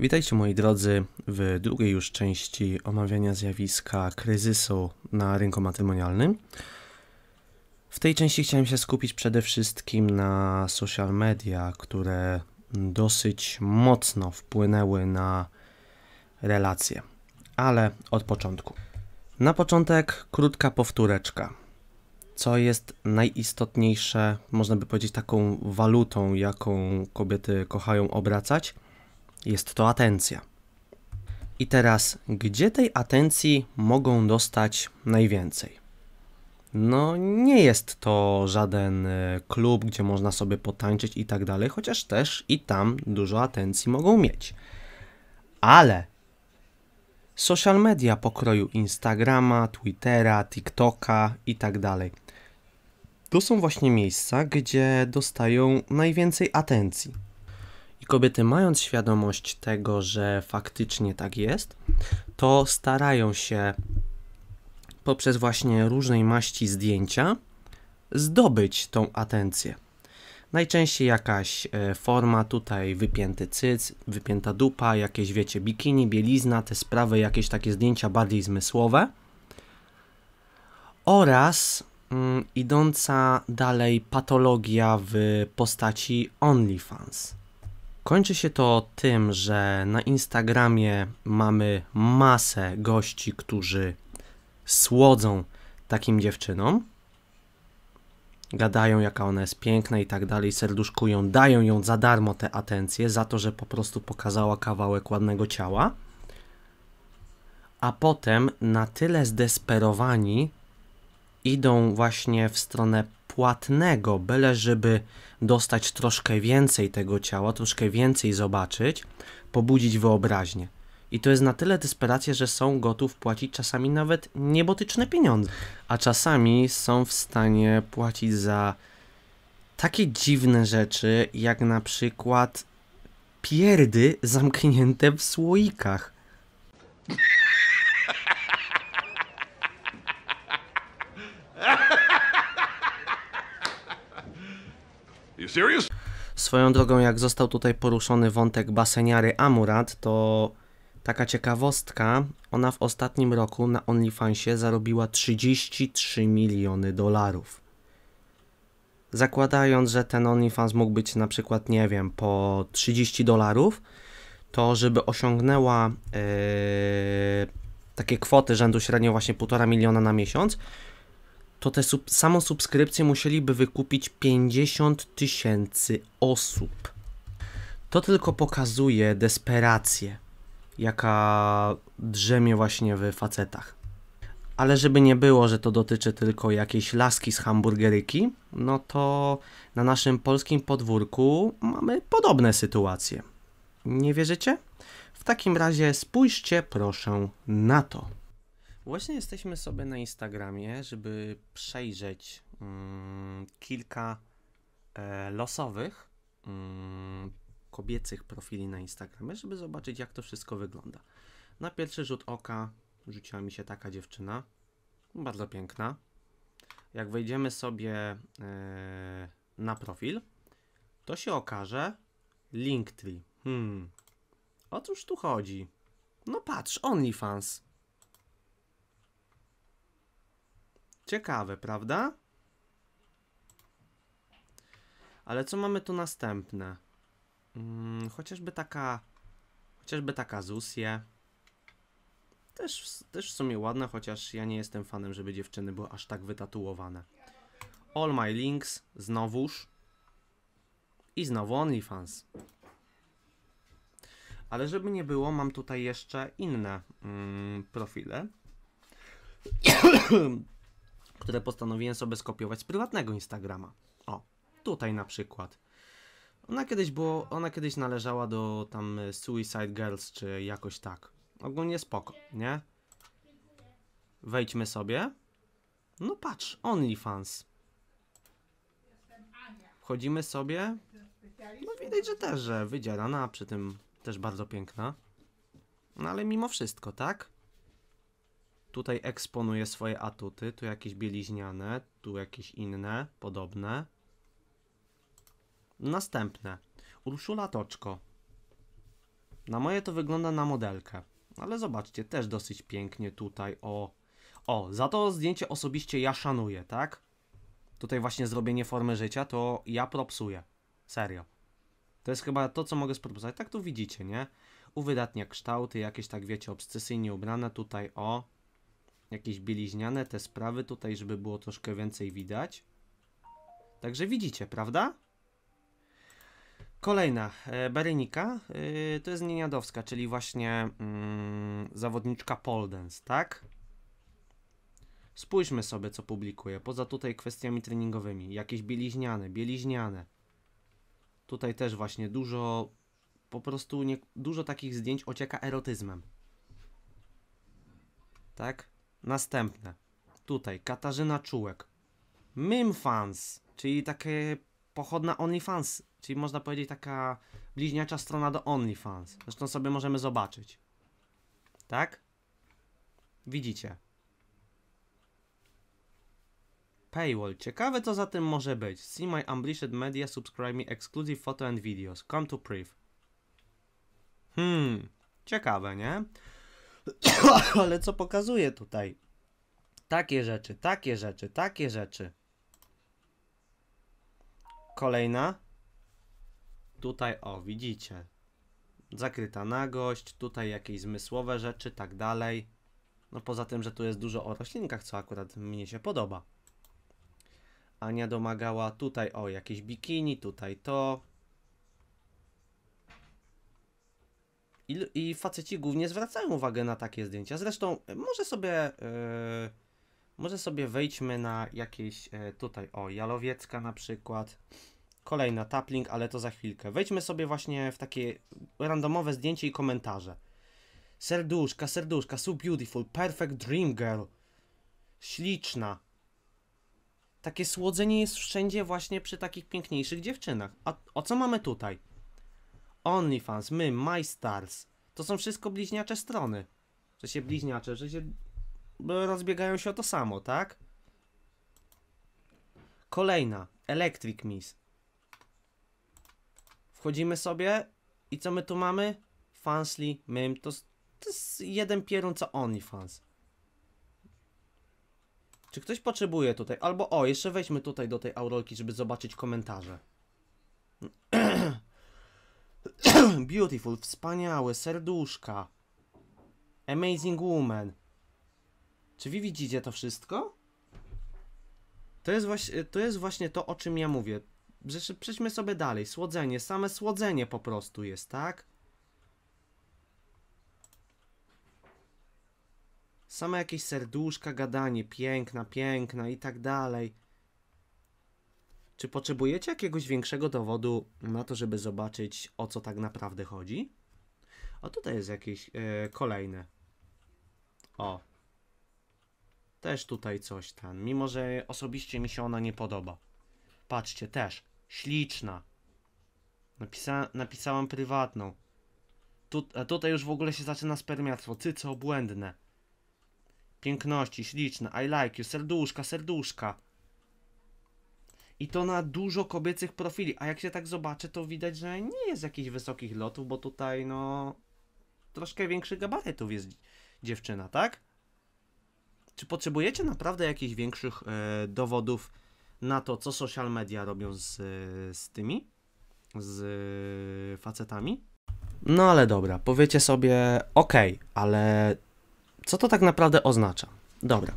Witajcie moi drodzy w drugiej już części omawiania zjawiska kryzysu na rynku matrymonialnym. W tej części chciałem się skupić przede wszystkim na social media, które dosyć mocno wpłynęły na relacje. Ale od początku. Na początek krótka powtóreczka. Co jest najistotniejsze, można by powiedzieć, taką walutą, jaką kobiety kochają obracać – jest to atencja. I teraz, gdzie tej atencji mogą dostać najwięcej? No, nie jest to żaden e, klub, gdzie można sobie potańczyć i tak dalej, chociaż też i tam dużo atencji mogą mieć. Ale social media pokroju Instagrama, Twittera, TikToka i tak dalej. To są właśnie miejsca, gdzie dostają najwięcej atencji i kobiety, mając świadomość tego, że faktycznie tak jest, to starają się poprzez właśnie różnej maści zdjęcia zdobyć tą atencję. Najczęściej jakaś e, forma, tutaj wypięty cyc, wypięta dupa, jakieś wiecie, bikini, bielizna, te sprawy, jakieś takie zdjęcia bardziej zmysłowe. Oraz mm, idąca dalej patologia w postaci OnlyFans. Kończy się to tym, że na Instagramie mamy masę gości, którzy słodzą takim dziewczynom. Gadają, jaka ona jest piękna i tak dalej, serduszkują, dają ją za darmo tę atencję, za to, że po prostu pokazała kawałek ładnego ciała. A potem na tyle zdesperowani idą właśnie w stronę płatnego, byle żeby dostać troszkę więcej tego ciała, troszkę więcej zobaczyć, pobudzić wyobraźnię. I to jest na tyle desperacja, że są gotów płacić czasami nawet niebotyczne pieniądze, a czasami są w stanie płacić za takie dziwne rzeczy, jak na przykład pierdy zamknięte w słoikach. Swoją drogą, jak został tutaj poruszony wątek baseniary Amurat, to taka ciekawostka, ona w ostatnim roku na OnlyFansie zarobiła 33 miliony dolarów. Zakładając, że ten OnlyFans mógł być na przykład, nie wiem, po 30 dolarów, to żeby osiągnęła yy, takie kwoty rzędu średnio właśnie 1,5 miliona na miesiąc, to te sub samą subskrypcję musieliby wykupić 50 tysięcy osób. To tylko pokazuje desperację, jaka drzemie właśnie w facetach. Ale żeby nie było, że to dotyczy tylko jakiejś laski z hamburgeryki, no to na naszym polskim podwórku mamy podobne sytuacje. Nie wierzycie? W takim razie spójrzcie proszę na to. Właśnie jesteśmy sobie na Instagramie, żeby przejrzeć mm, kilka e, losowych mm, kobiecych profili na Instagramie, żeby zobaczyć, jak to wszystko wygląda. Na pierwszy rzut oka rzuciła mi się taka dziewczyna, bardzo piękna. Jak wejdziemy sobie e, na profil, to się okaże Linktree. Hmm. O cóż tu chodzi? No patrz, OnlyFans. Ciekawe, prawda? Ale co mamy tu następne? Hmm, chociażby taka... Chociażby taka Zusie. Też, też w sumie ładna, chociaż ja nie jestem fanem, żeby dziewczyny były aż tak wytatuowane. All My Links, znowuż. I znowu OnlyFans. Ale żeby nie było, mam tutaj jeszcze inne mm, profile które postanowiłem sobie skopiować z prywatnego Instagrama. O, tutaj na przykład. Ona kiedyś, było, ona kiedyś należała do tam y, Suicide Girls, czy jakoś tak. Ogólnie spoko, nie? Wejdźmy sobie. No patrz, OnlyFans. Wchodzimy sobie. No widać, że też, że wydzielana, przy tym też bardzo piękna. No ale mimo wszystko, tak? Tutaj eksponuję swoje atuty, tu jakieś bieliźniane, tu jakieś inne, podobne. Następne. Urszula Toczko. Na moje to wygląda na modelkę. Ale zobaczcie, też dosyć pięknie tutaj, o. O, za to zdjęcie osobiście ja szanuję, tak? Tutaj właśnie zrobienie formy życia, to ja propsuję. Serio. To jest chyba to, co mogę spróbować. Tak tu widzicie, nie? Uwydatnia kształty, jakieś tak, wiecie, obsesyjnie ubrane tutaj, o jakieś bieliźniane te sprawy tutaj, żeby było troszkę więcej widać. Także widzicie, prawda? Kolejna, e, Berenika, e, to jest Nieniadowska, czyli właśnie mm, zawodniczka Poldens, tak? Spójrzmy sobie, co publikuje, poza tutaj kwestiami treningowymi. Jakieś bieliźniane, bieliźniane. Tutaj też właśnie dużo, po prostu nie, dużo takich zdjęć ocieka erotyzmem. Tak? Następne. Tutaj Katarzyna Czułek. Mimfans, czyli takie pochodna OnlyFans, czyli można powiedzieć taka bliźniacza strona do OnlyFans. Zresztą sobie możemy zobaczyć. Tak? Widzicie. Paywall. Ciekawe co za tym może być. See my unleashed media, subscribe me exclusive photo and videos. Come to proof. Hmm, ciekawe, nie? Ale co pokazuje tutaj? Takie rzeczy, takie rzeczy, takie rzeczy. Kolejna. Tutaj, o, widzicie. Zakryta nagość, tutaj jakieś zmysłowe rzeczy, tak dalej. No poza tym, że tu jest dużo o roślinkach, co akurat mnie się podoba. Ania domagała tutaj, o, jakieś bikini, tutaj to, I, I faceci głównie zwracają uwagę na takie zdjęcia. Zresztą e, może sobie. Yy, może sobie wejdźmy na jakieś yy, tutaj, o, Jalowiecka na przykład. Kolejna tapling, ale to za chwilkę. Wejdźmy sobie właśnie w takie randomowe zdjęcie i komentarze. Serduszka, serduszka, so beautiful, perfect dream girl. Śliczna. Takie słodzenie jest wszędzie właśnie przy takich piękniejszych dziewczynach. A o co mamy tutaj? OnlyFans, my, MyStars. To są wszystko bliźniacze strony. Że się bliźniacze, że się rozbiegają się o to samo, tak? Kolejna, Electric Miss. Wchodzimy sobie i co my tu mamy? Fansly, Mym, to, to jest jeden pierun co OnlyFans. Czy ktoś potrzebuje tutaj? Albo o, jeszcze weźmy tutaj do tej aurolki, żeby zobaczyć komentarze. Beautiful, wspaniałe, serduszka. Amazing Woman. Czy wy widzicie to wszystko? To jest, właśnie, to jest właśnie to, o czym ja mówię. Przejdźmy sobie dalej. Słodzenie, same słodzenie po prostu jest, tak? Same jakieś serduszka, gadanie, piękna, piękna i tak dalej. Czy potrzebujecie jakiegoś większego dowodu na to, żeby zobaczyć o co tak naprawdę chodzi? O, tutaj jest jakieś yy, kolejne. O. Też tutaj coś tam, mimo że osobiście mi się ona nie podoba. Patrzcie, też. Śliczna. Napisa napisałam prywatną. Tu tutaj już w ogóle się zaczyna spermiactwo. co obłędne. Piękności, śliczne. I like you. Serduszka, serduszka. I to na dużo kobiecych profili. A jak się tak zobaczy, to widać, że nie jest jakichś wysokich lotów, bo tutaj no. Troszkę większych gabarytów jest dziewczyna, tak? Czy potrzebujecie naprawdę jakichś większych e, dowodów na to, co social media robią z, z tymi? Z e, facetami? No ale dobra, powiecie sobie, okej, okay, ale co to tak naprawdę oznacza? Dobra.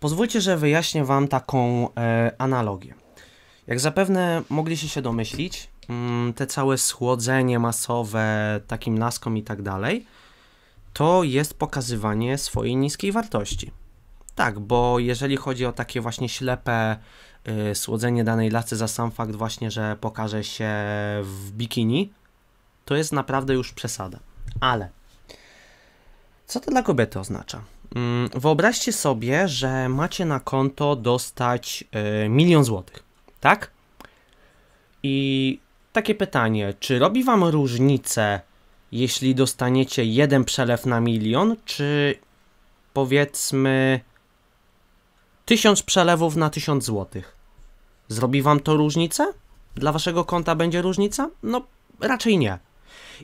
Pozwólcie, że wyjaśnię Wam taką e, analogię. Jak zapewne mogliście się domyślić, mm, te całe schłodzenie masowe takim naskom i tak dalej, to jest pokazywanie swojej niskiej wartości. Tak, bo jeżeli chodzi o takie właśnie ślepe yy, słodzenie danej lasy za sam fakt właśnie, że pokaże się w bikini, to jest naprawdę już przesada. Ale co to dla kobiety oznacza? Yy, wyobraźcie sobie, że macie na konto dostać yy, milion złotych tak? I takie pytanie, czy robi wam różnicę, jeśli dostaniecie jeden przelew na milion, czy powiedzmy tysiąc przelewów na tysiąc złotych? Zrobi wam to różnicę? Dla waszego konta będzie różnica? No, raczej nie.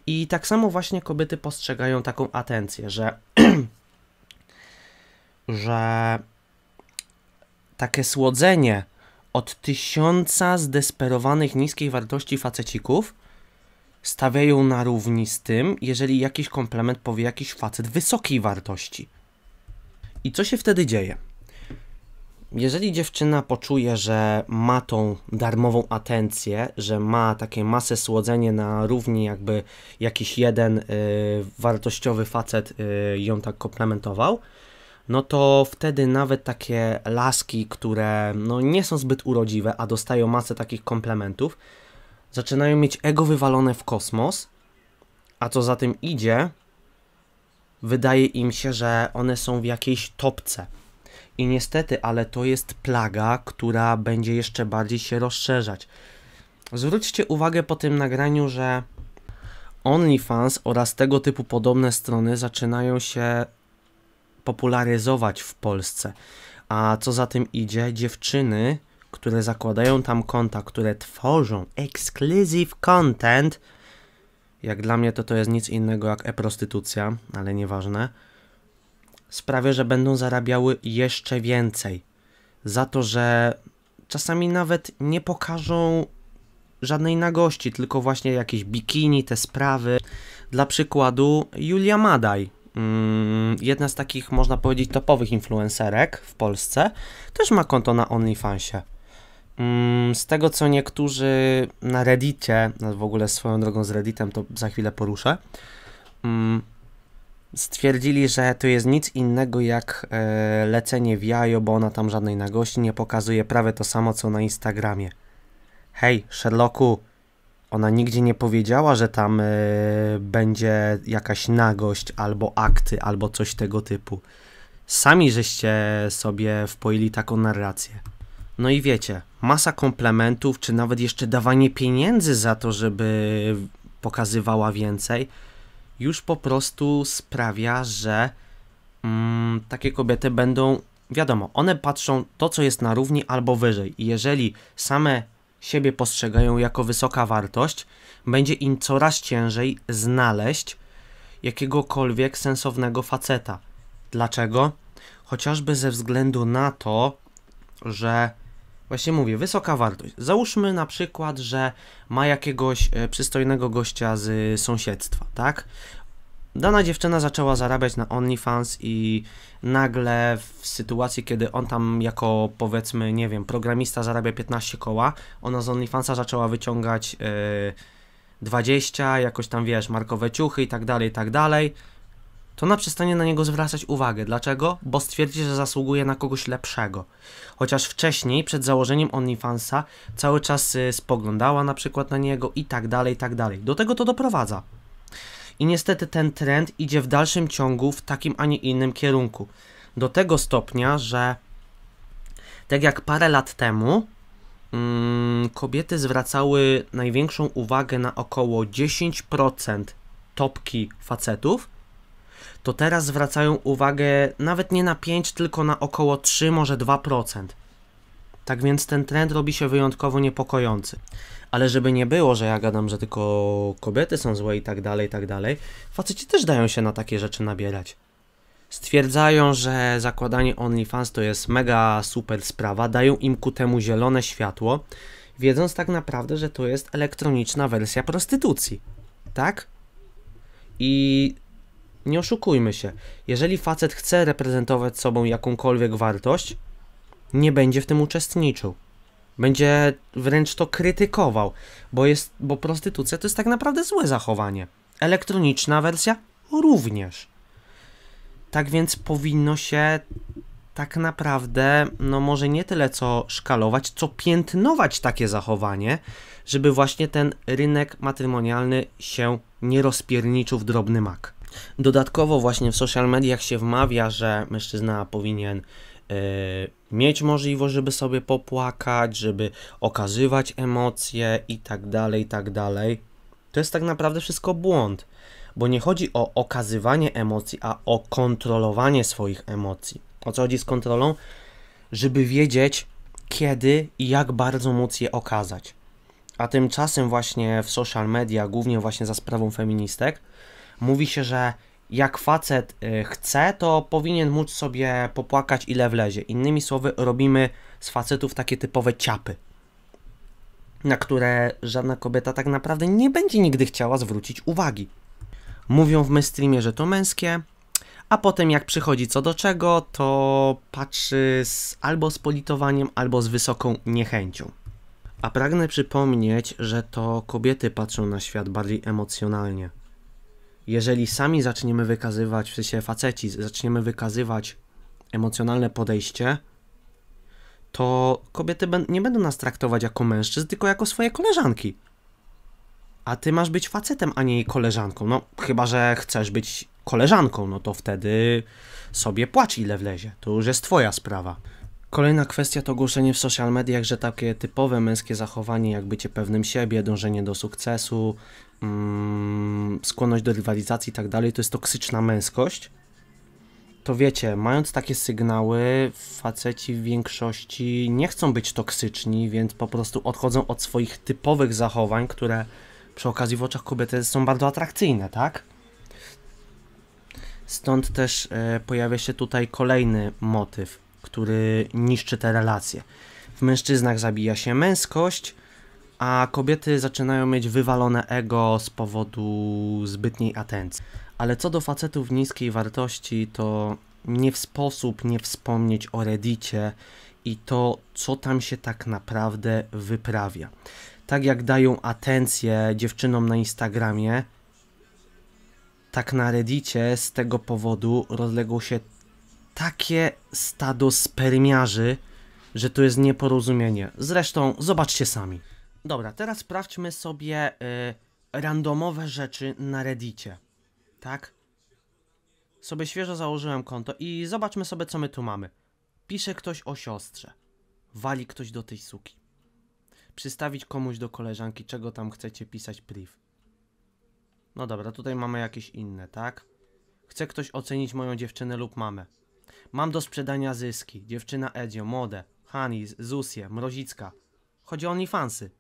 I tak samo właśnie kobiety postrzegają taką atencję, że, że takie słodzenie od tysiąca zdesperowanych niskiej wartości facecików stawiają na równi z tym, jeżeli jakiś komplement powie jakiś facet wysokiej wartości. I co się wtedy dzieje? Jeżeli dziewczyna poczuje, że ma tą darmową atencję, że ma takie masę słodzenie na równi, jakby jakiś jeden y, wartościowy facet y, ją tak komplementował, no to wtedy nawet takie laski, które no nie są zbyt urodziwe, a dostają masę takich komplementów, zaczynają mieć ego wywalone w kosmos, a co za tym idzie, wydaje im się, że one są w jakiejś topce. I niestety, ale to jest plaga, która będzie jeszcze bardziej się rozszerzać. Zwróćcie uwagę po tym nagraniu, że OnlyFans oraz tego typu podobne strony zaczynają się popularyzować w Polsce. A co za tym idzie, dziewczyny, które zakładają tam konta, które tworzą exclusive content, jak dla mnie to to jest nic innego jak e-prostytucja, ale nieważne, sprawia, że będą zarabiały jeszcze więcej. Za to, że czasami nawet nie pokażą żadnej nagości, tylko właśnie jakieś bikini, te sprawy. Dla przykładu Julia Madaj, Mm, jedna z takich, można powiedzieć, topowych influencerek w Polsce, też ma konto na OnlyFansie. Mm, z tego co niektórzy na Reddicie, w ogóle swoją drogą z Redditem to za chwilę poruszę, mm, stwierdzili, że to jest nic innego jak e, lecenie w jajo, bo ona tam żadnej nagości nie pokazuje, prawie to samo co na Instagramie. Hej, Sherlocku, ona nigdzie nie powiedziała, że tam y, będzie jakaś nagość albo akty, albo coś tego typu. Sami żeście sobie wpoili taką narrację. No i wiecie, masa komplementów, czy nawet jeszcze dawanie pieniędzy za to, żeby pokazywała więcej, już po prostu sprawia, że mm, takie kobiety będą, wiadomo, one patrzą to, co jest na równi albo wyżej. I jeżeli same siebie postrzegają jako wysoka wartość, będzie im coraz ciężej znaleźć jakiegokolwiek sensownego faceta. Dlaczego? Chociażby ze względu na to, że właśnie mówię, wysoka wartość. Załóżmy na przykład, że ma jakiegoś e, przystojnego gościa z e, sąsiedztwa, tak? Dana dziewczyna zaczęła zarabiać na OnlyFans i nagle w sytuacji, kiedy on tam jako powiedzmy, nie wiem, programista zarabia 15 koła, ona z OnlyFansa zaczęła wyciągać yy, e, 20, jakoś tam wiesz, markowe ciuchy i tak dalej, i tak dalej. To ona przestanie na niego zwracać uwagę. Dlaczego? Bo stwierdzi, że zasługuje na kogoś lepszego. Chociaż wcześniej, przed założeniem OnlyFansa, cały czas y, spoglądała na przykład na niego i tak dalej, i tak dalej. Do tego to doprowadza. I niestety ten trend idzie w dalszym ciągu w takim, a nie innym kierunku. Do tego stopnia, że tak jak parę lat temu, mm, kobiety zwracały największą uwagę na około 10% topki facetów, to teraz zwracają uwagę nawet nie na 5, tylko na około 3, może 2%. Tak więc ten trend robi się wyjątkowo niepokojący. Ale żeby nie było, że ja gadam, że tylko kobiety są złe i tak dalej, i tak dalej, faceci też dają się na takie rzeczy nabierać. Stwierdzają, że zakładanie OnlyFans to jest mega super sprawa, dają im ku temu zielone światło, wiedząc tak naprawdę, że to jest elektroniczna wersja prostytucji. Tak? I nie oszukujmy się, jeżeli facet chce reprezentować sobą jakąkolwiek wartość, nie będzie w tym uczestniczył. Będzie wręcz to krytykował, bo, jest, bo prostytucja to jest tak naprawdę złe zachowanie. Elektroniczna wersja również. Tak więc powinno się tak naprawdę, no może nie tyle co szkalować, co piętnować takie zachowanie, żeby właśnie ten rynek matrymonialny się nie rozpierniczył w drobny mak. Dodatkowo właśnie w social mediach się wmawia, że mężczyzna powinien yy, mieć możliwość, żeby sobie popłakać, żeby okazywać emocje i tak dalej, i tak dalej. To jest tak naprawdę wszystko błąd, bo nie chodzi o okazywanie emocji, a o kontrolowanie swoich emocji. O co chodzi z kontrolą? Żeby wiedzieć, kiedy i jak bardzo móc je okazać. A tymczasem właśnie w social media, głównie właśnie za sprawą feministek, mówi się, że jak facet y, chce, to powinien móc sobie popłakać ile wlezie. Innymi słowy, robimy z facetów takie typowe ciapy, na które żadna kobieta tak naprawdę nie będzie nigdy chciała zwrócić uwagi. Mówią w mainstreamie, że to męskie, a potem jak przychodzi co do czego, to patrzy z, albo z politowaniem, albo z wysoką niechęcią. A pragnę przypomnieć, że to kobiety patrzą na świat bardziej emocjonalnie jeżeli sami zaczniemy wykazywać, w sensie faceci, zaczniemy wykazywać emocjonalne podejście, to kobiety nie będą nas traktować jako mężczyzn, tylko jako swoje koleżanki. A ty masz być facetem, a nie jej koleżanką. No, chyba że chcesz być koleżanką, no to wtedy sobie płacz ile wlezie. To już jest twoja sprawa. Kolejna kwestia to ogłoszenie w social mediach, że takie typowe męskie zachowanie, jak bycie pewnym siebie, dążenie do sukcesu, Mm, skłonność do rywalizacji i tak dalej, to jest toksyczna męskość, to wiecie, mając takie sygnały, faceci w większości nie chcą być toksyczni, więc po prostu odchodzą od swoich typowych zachowań, które przy okazji w oczach kobiety są bardzo atrakcyjne, tak? Stąd też e, pojawia się tutaj kolejny motyw, który niszczy te relacje. W mężczyznach zabija się męskość, a kobiety zaczynają mieć wywalone ego z powodu zbytniej atencji. Ale co do facetów niskiej wartości, to nie w sposób nie wspomnieć o Reddicie i to, co tam się tak naprawdę wyprawia. Tak jak dają atencję dziewczynom na Instagramie, tak na Reddicie z tego powodu rozległo się takie stado spermiarzy, że to jest nieporozumienie. Zresztą zobaczcie sami. Dobra, teraz sprawdźmy sobie y, randomowe rzeczy na Reddicie. Tak? Sobie świeżo założyłem konto i zobaczmy sobie, co my tu mamy. Pisze ktoś o siostrze. Wali ktoś do tej suki. Przystawić komuś do koleżanki, czego tam chcecie pisać priv. No dobra, tutaj mamy jakieś inne, tak? Chce ktoś ocenić moją dziewczynę lub mamę. Mam do sprzedania zyski. Dziewczyna Edzio, Mode, Hani, Zusie, Mrozicka. Chodzi o OnlyFansy.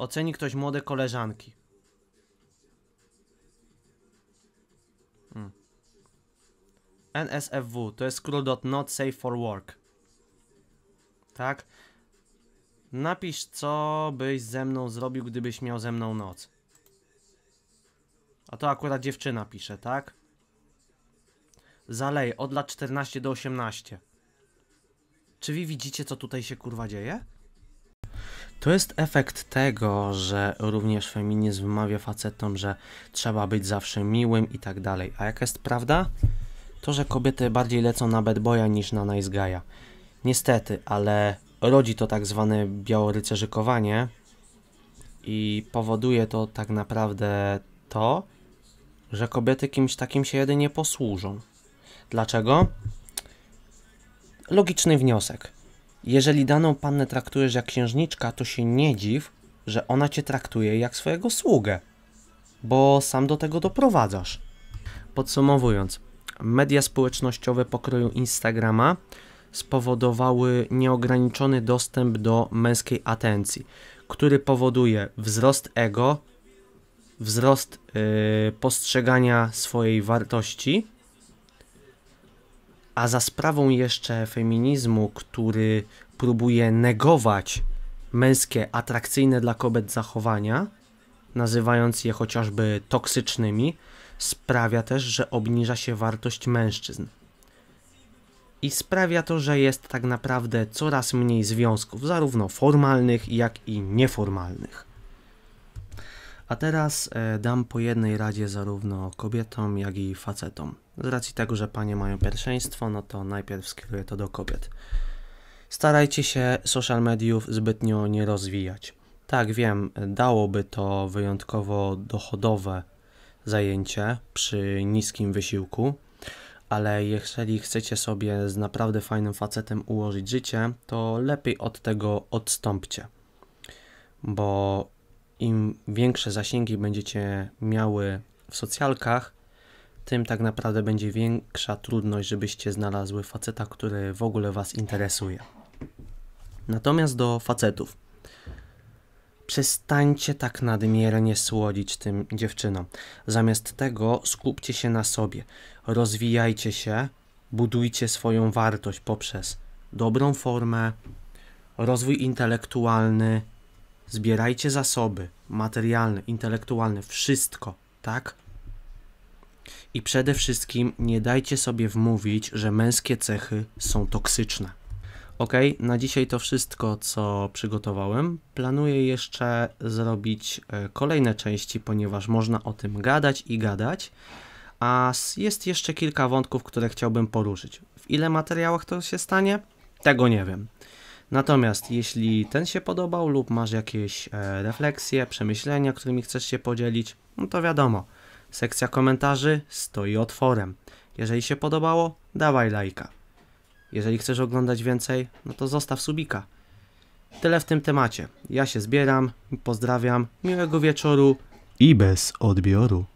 Oceni ktoś młode koleżanki. Hmm. NSFW to jest skrót od Not Safe for Work. Tak? Napisz, co byś ze mną zrobił, gdybyś miał ze mną noc. A to akurat dziewczyna pisze, tak? Zalej od lat 14 do 18. Czy wy widzicie, co tutaj się kurwa dzieje? To jest efekt tego, że również feminizm wymawia facetom, że trzeba być zawsze miłym i tak dalej. A jaka jest prawda? To, że kobiety bardziej lecą na bad boya niż na nice guy'a. Niestety, ale rodzi to tak zwane białorycerzykowanie i powoduje to tak naprawdę to, że kobiety kimś takim się jedynie posłużą. Dlaczego? Logiczny wniosek jeżeli daną pannę traktujesz jak księżniczka, to się nie dziw, że ona cię traktuje jak swojego sługę, bo sam do tego doprowadzasz. Podsumowując, media społecznościowe pokroju Instagrama spowodowały nieograniczony dostęp do męskiej atencji, który powoduje wzrost ego, wzrost yy, postrzegania swojej wartości a za sprawą jeszcze feminizmu, który próbuje negować męskie, atrakcyjne dla kobiet zachowania, nazywając je chociażby toksycznymi, sprawia też, że obniża się wartość mężczyzn. I sprawia to, że jest tak naprawdę coraz mniej związków, zarówno formalnych, jak i nieformalnych. A teraz e, dam po jednej radzie zarówno kobietom, jak i facetom. Z racji tego, że panie mają pierwszeństwo, no to najpierw skieruję to do kobiet. Starajcie się social mediów zbytnio nie rozwijać. Tak, wiem, dałoby to wyjątkowo dochodowe zajęcie przy niskim wysiłku, ale jeżeli chcecie sobie z naprawdę fajnym facetem ułożyć życie, to lepiej od tego odstąpcie, bo im większe zasięgi będziecie miały w socjalkach, tym tak naprawdę będzie większa trudność, żebyście znalazły faceta, który w ogóle Was interesuje. Natomiast do facetów. Przestańcie tak nadmiernie słodzić tym dziewczynom. Zamiast tego skupcie się na sobie. Rozwijajcie się, budujcie swoją wartość poprzez dobrą formę, rozwój intelektualny, Zbierajcie zasoby materialne, intelektualne, wszystko, tak? I przede wszystkim nie dajcie sobie wmówić, że męskie cechy są toksyczne. Ok, na dzisiaj to wszystko, co przygotowałem. Planuję jeszcze zrobić e, kolejne części, ponieważ można o tym gadać i gadać. A jest jeszcze kilka wątków, które chciałbym poruszyć. W ile materiałach to się stanie? Tego nie wiem. Natomiast jeśli ten się podobał lub masz jakieś e, refleksje, przemyślenia, którymi chcesz się podzielić, no to wiadomo, sekcja komentarzy stoi otworem. Jeżeli się podobało, dawaj lajka. Jeżeli chcesz oglądać więcej, no to zostaw subika. Tyle w tym temacie. Ja się zbieram, pozdrawiam, miłego wieczoru i bez odbioru.